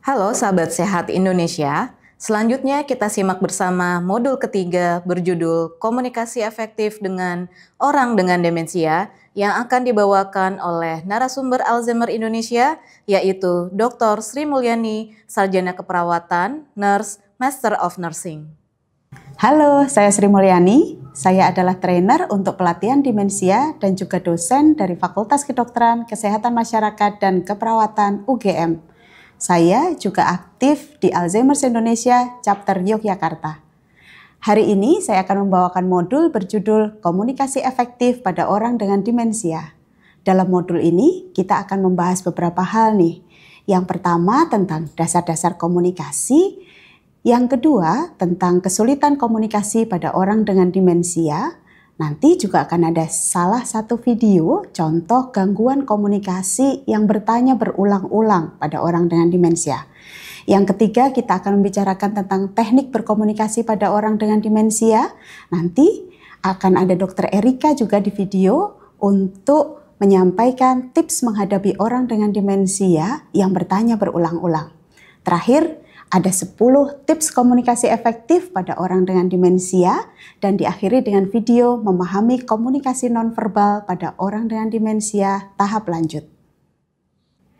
Halo sahabat sehat Indonesia. Selanjutnya kita simak bersama modul ketiga berjudul Komunikasi Efektif dengan Orang dengan Demensia yang akan dibawakan oleh narasumber Alzheimer Indonesia yaitu Dr. Sri Mulyani, Sarjana Keperawatan, Nurse, Master of Nursing. Halo, saya Sri Mulyani. Saya adalah trainer untuk pelatihan demensia dan juga dosen dari Fakultas Kedokteran, Kesehatan Masyarakat, dan Keperawatan UGM saya juga aktif di Alzheimer's Indonesia Chapter Yogyakarta. Hari ini saya akan membawakan modul berjudul Komunikasi Efektif pada Orang dengan Demensia. Dalam modul ini kita akan membahas beberapa hal nih. Yang pertama tentang dasar-dasar komunikasi, yang kedua tentang kesulitan komunikasi pada orang dengan demensia, Nanti juga akan ada salah satu video contoh gangguan komunikasi yang bertanya berulang-ulang pada orang dengan demensia. Yang ketiga, kita akan membicarakan tentang teknik berkomunikasi pada orang dengan demensia. Nanti akan ada dokter Erika juga di video untuk menyampaikan tips menghadapi orang dengan demensia yang bertanya berulang-ulang. Terakhir, ada 10 tips komunikasi efektif pada orang dengan demensia dan diakhiri dengan video memahami komunikasi nonverbal pada orang dengan demensia tahap lanjut.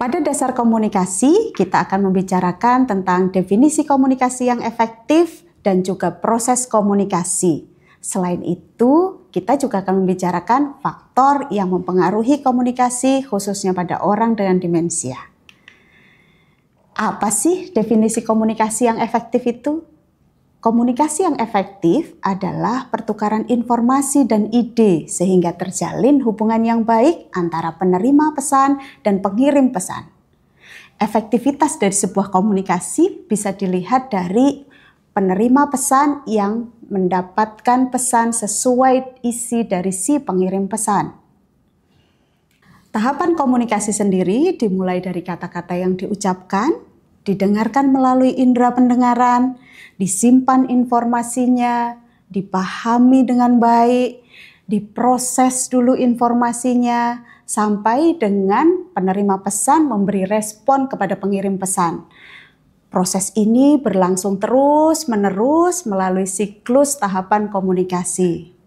Pada dasar komunikasi, kita akan membicarakan tentang definisi komunikasi yang efektif dan juga proses komunikasi. Selain itu, kita juga akan membicarakan faktor yang mempengaruhi komunikasi khususnya pada orang dengan demensia. Apa sih definisi komunikasi yang efektif itu? Komunikasi yang efektif adalah pertukaran informasi dan ide sehingga terjalin hubungan yang baik antara penerima pesan dan pengirim pesan. Efektivitas dari sebuah komunikasi bisa dilihat dari penerima pesan yang mendapatkan pesan sesuai isi dari si pengirim pesan. Tahapan komunikasi sendiri dimulai dari kata-kata yang diucapkan, didengarkan melalui indera pendengaran, disimpan informasinya, dipahami dengan baik, diproses dulu informasinya sampai dengan penerima pesan memberi respon kepada pengirim pesan. Proses ini berlangsung terus-menerus melalui siklus tahapan komunikasi.